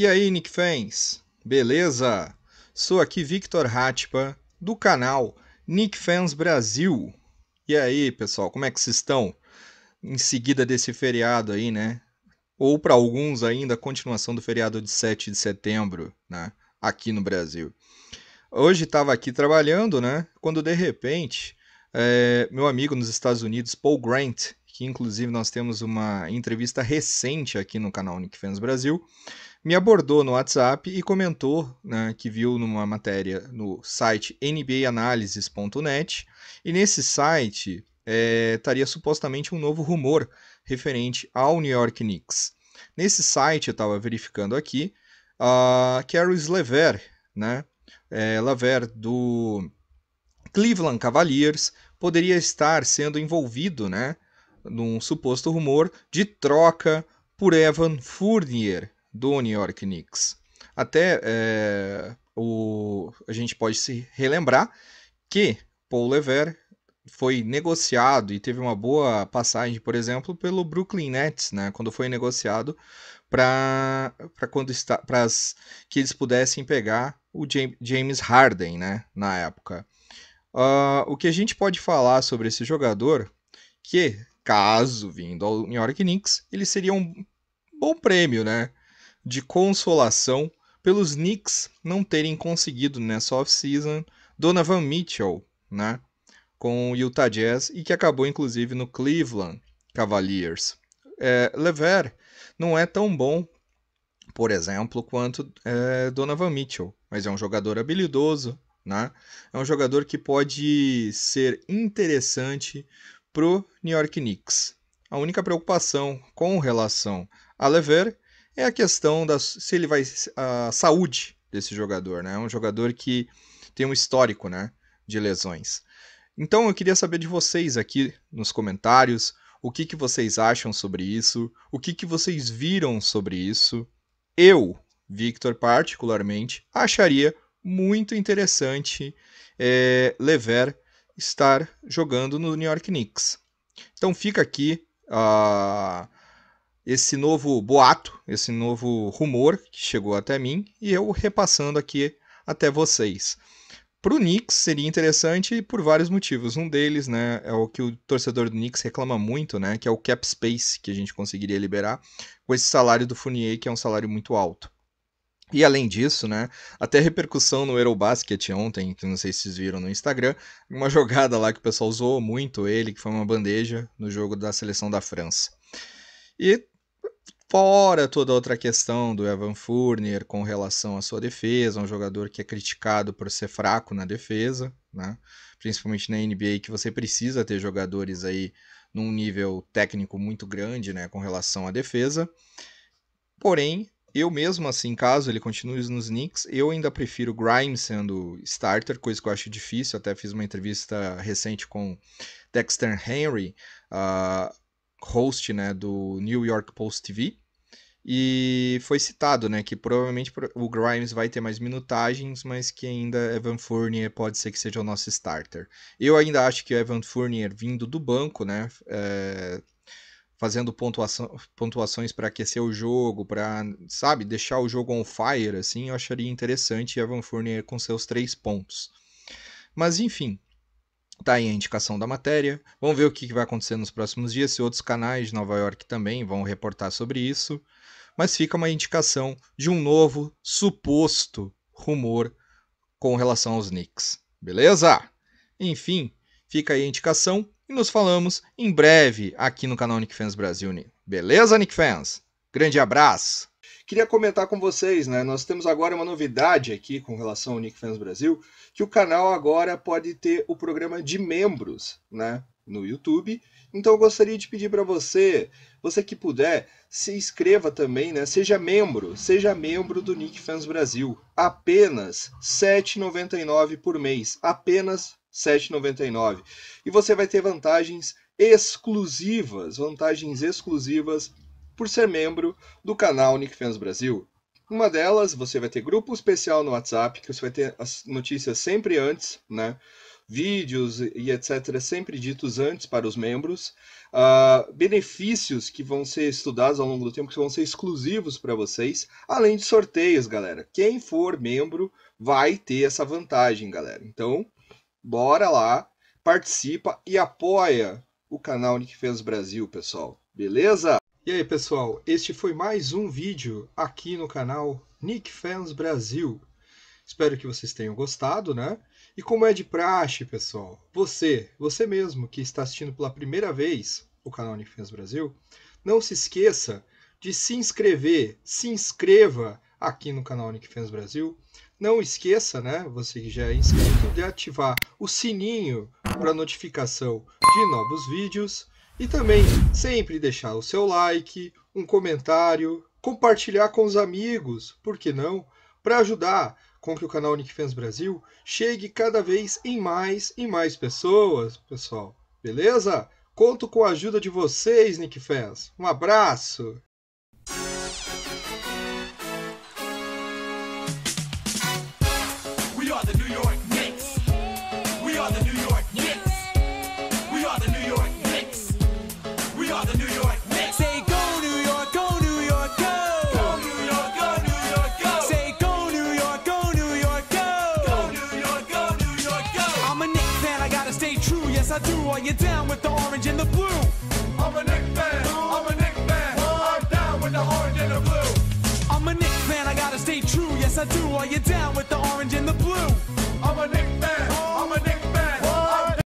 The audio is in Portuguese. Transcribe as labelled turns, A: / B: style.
A: E aí, Nick Fans? Beleza? Sou aqui Victor Hatpa, do canal Nick Fans Brasil. E aí, pessoal, como é que vocês estão? Em seguida desse feriado aí, né? Ou para alguns ainda a continuação do feriado de 7 de setembro, né? Aqui no Brasil. Hoje estava aqui trabalhando, né? Quando de repente, é... meu amigo nos Estados Unidos, Paul Grant, que inclusive nós temos uma entrevista recente aqui no canal Fans Brasil, me abordou no WhatsApp e comentou né, que viu numa matéria no site nbaanalysis.net e nesse site é, estaria supostamente um novo rumor referente ao New York Knicks. Nesse site, eu estava verificando aqui, a uh, Caris Lever, né? É, do Cleveland Cavaliers, poderia estar sendo envolvido, né? num suposto rumor de troca por Evan Fournier do New York Knicks. Até é, o, a gente pode se relembrar que Paul Lever foi negociado e teve uma boa passagem, por exemplo, pelo Brooklyn Nets, né? Quando foi negociado para quando está para que eles pudessem pegar o James Harden, né? Na época, uh, o que a gente pode falar sobre esse jogador que caso vindo ao New York Knicks, ele seria um bom prêmio, né? De consolação pelos Knicks não terem conseguido nessa off-season Donovan Mitchell, né? Com o Utah Jazz e que acabou inclusive no Cleveland Cavaliers. É, Lever não é tão bom, por exemplo, quanto é, Donovan Mitchell, mas é um jogador habilidoso, né? É um jogador que pode ser interessante pro New York Knicks. A única preocupação com relação a Lever é a questão da se ele vai a saúde desse jogador, né? É um jogador que tem um histórico, né, de lesões. Então eu queria saber de vocês aqui nos comentários o que, que vocês acham sobre isso, o que, que vocês viram sobre isso. Eu, Victor, particularmente, acharia muito interessante é, Lever estar jogando no New York Knicks. Então fica aqui uh, esse novo boato, esse novo rumor que chegou até mim e eu repassando aqui até vocês. Para o Knicks seria interessante por vários motivos. Um deles, né, é o que o torcedor do Knicks reclama muito, né, que é o cap space que a gente conseguiria liberar com esse salário do Fournier, que é um salário muito alto. E além disso, né, até repercussão no Eurobasket ontem, que não sei se vocês viram no Instagram, uma jogada lá que o pessoal usou muito ele, que foi uma bandeja no jogo da seleção da França. E fora toda outra questão do Evan Furnier com relação à sua defesa, um jogador que é criticado por ser fraco na defesa, né? Principalmente na NBA que você precisa ter jogadores aí num nível técnico muito grande, né, com relação à defesa. Porém, eu mesmo, assim, caso ele continue nos Knicks, eu ainda prefiro Grimes sendo starter, coisa que eu acho difícil. Até fiz uma entrevista recente com Dexter Henry, uh, host né, do New York Post TV. E foi citado, né, que provavelmente o Grimes vai ter mais minutagens, mas que ainda Evan Fournier pode ser que seja o nosso starter. Eu ainda acho que o Evan Fournier vindo do banco, né, é fazendo pontuação, pontuações para aquecer o jogo, para, sabe, deixar o jogo on fire, assim, eu acharia interessante Evan Fournier com seus três pontos. Mas, enfim, tá aí a indicação da matéria. Vamos ver o que vai acontecer nos próximos dias, se outros canais de Nova York também vão reportar sobre isso. Mas fica uma indicação de um novo suposto rumor com relação aos Knicks. Beleza? Enfim, fica aí a indicação e nos falamos em breve aqui no canal Nick Fans Brasil. Beleza, Nick Fans? Grande abraço! Queria comentar com vocês, né? Nós temos agora uma novidade aqui com relação ao Nick Fans Brasil, que o canal agora pode ter o programa de membros, né? No YouTube. Então eu gostaria de pedir para você, você que puder, se inscreva também, né? Seja membro, seja membro do Nick Fans Brasil. Apenas R$ 7,99 por mês. Apenas 7,99. E você vai ter vantagens exclusivas, vantagens exclusivas por ser membro do canal Nick Fans Brasil. Uma delas, você vai ter grupo especial no WhatsApp, que você vai ter as notícias sempre antes, né? Vídeos e etc. sempre ditos antes para os membros. Uh, benefícios que vão ser estudados ao longo do tempo, que vão ser exclusivos para vocês. Além de sorteios, galera. Quem for membro vai ter essa vantagem, galera. Então, Bora lá, participa e apoia o canal Nick Fez Brasil, pessoal. Beleza? E aí, pessoal, este foi mais um vídeo aqui no canal Nick Fans Brasil. Espero que vocês tenham gostado, né? E como é de praxe, pessoal, você, você mesmo que está assistindo pela primeira vez o canal Nick Fans Brasil, não se esqueça de se inscrever, se inscreva aqui no canal Nick Fans Brasil, não esqueça, né, você que já é inscrito, de ativar o sininho para notificação de novos vídeos e também sempre deixar o seu like, um comentário, compartilhar com os amigos, por que não, para ajudar com que o canal Nickfans Brasil chegue cada vez em mais e mais pessoas, pessoal. Beleza? Conto com a ajuda de vocês, Nickfans. Um abraço! you down with the orange and the blue. I'm a Nick fan, I'm a Nick fan. I'm down with the orange and the blue. I'm a Nick fan, I gotta stay true. Yes, I do. Are you down with the orange and the blue? I'm a Nick fan.